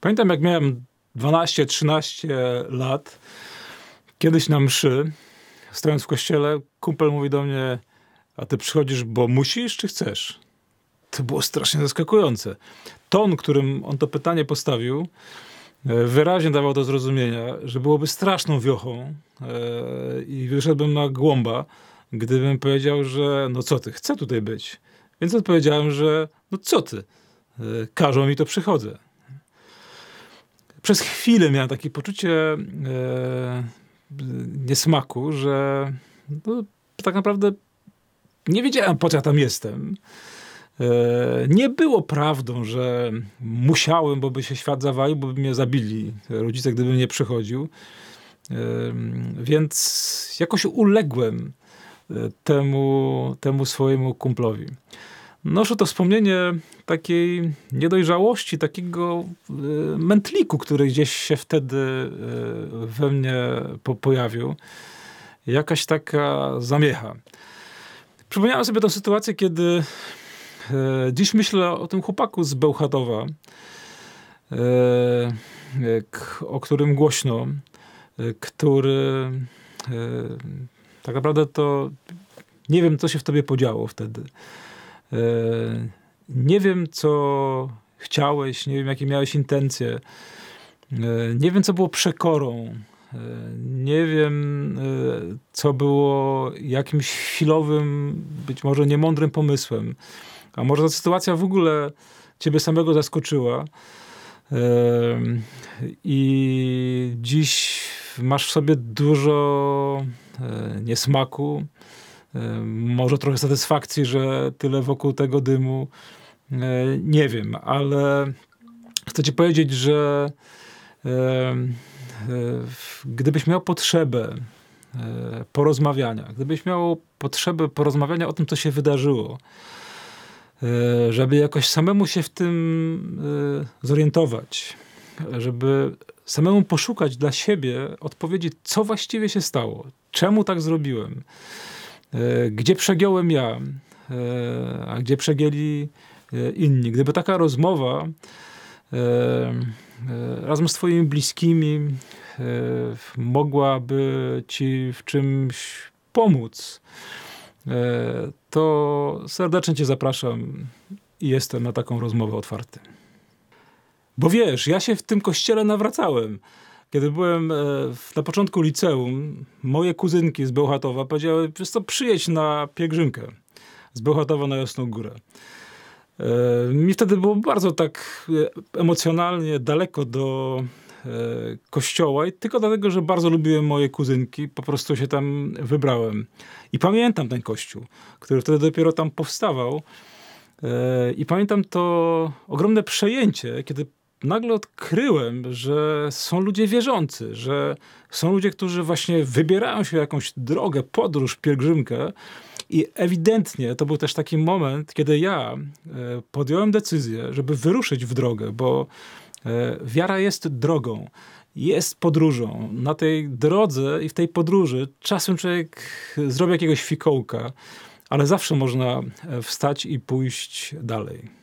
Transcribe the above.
Pamiętam, jak miałem 12-13 lat, kiedyś na mszy, stojąc w kościele, kumpel mówi do mnie, a ty przychodzisz, bo musisz, czy chcesz? To było strasznie zaskakujące. Ton, którym on to pytanie postawił, e, wyraźnie dawał do zrozumienia, że byłoby straszną wiochą e, i wyszedłbym na głąba, gdybym powiedział, że no co ty, chcę tutaj być. Więc odpowiedziałem, że no co ty, e, każą mi to przychodzę przez chwilę miałem takie poczucie e, niesmaku, że no, tak naprawdę nie wiedziałem, po co ja tam jestem. E, nie było prawdą, że musiałem, bo by się świat zawalił, bo by mnie zabili rodzice, gdybym nie przychodził. E, więc jakoś uległem e, temu, temu swojemu kumplowi noszę to wspomnienie takiej niedojrzałości, takiego y, mętliku, który gdzieś się wtedy y, we mnie po pojawił. Jakaś taka zamiecha. Przypomniałem sobie tę sytuację, kiedy y, dziś myślę o tym chłopaku z Bełchatowa, o którym głośno, który tak naprawdę to nie wiem, co się w tobie podziało wtedy. E, nie wiem, co chciałeś, nie wiem, jakie miałeś intencje. E, nie wiem, co było przekorą. E, nie wiem, co było jakimś chwilowym, być może niemądrym pomysłem. A może ta sytuacja w ogóle ciebie samego zaskoczyła. I dziś masz w sobie dużo niesmaku, może trochę satysfakcji, że tyle wokół tego dymu. E, nie wiem, ale chcę ci powiedzieć, że e, gdybyś miał potrzebę e, porozmawiania, gdybyś miał potrzebę porozmawiania o tym, co się wydarzyło, żeby jakoś samemu się w tym zorientować, żeby samemu poszukać dla siebie odpowiedzi, co właściwie się stało, czemu tak zrobiłem E, gdzie przegiąłem ja, e, a gdzie przegięli e, inni. Gdyby taka rozmowa razem z twoimi bliskimi mogłaby ci w czymś pomóc, to serdecznie cię zapraszam i jestem na taką rozmowę otwarty. Bo wiesz, ja się w tym kościele nawracałem. Kiedy byłem e, na początku liceum, moje kuzynki z Bełchatowa powiedziały, wiesz co, przyjedź na pielgrzymkę z Bełchatowa na Jasną Górę. E, mi wtedy było bardzo tak e, emocjonalnie daleko do kościoła i tylko dlatego, że bardzo lubiłem moje kuzynki, po prostu się tam wybrałem. I pamiętam ten kościół, który wtedy dopiero tam powstawał. I pamiętam to ogromne przejęcie, kiedy nagle odkryłem, że są ludzie wierzący, że są ludzie, którzy właśnie wybierają się jakąś drogę, podróż, pielgrzymkę. I ewidentnie to był też taki moment, kiedy ja e, podjąłem decyzję, żeby wyruszyć w drogę, bo e, wiara jest drogą, jest podróżą. Na tej drodze i w tej podróży czasem człowiek zrobi jakiegoś fikołka, ale zawsze można e, wstać i pójść dalej.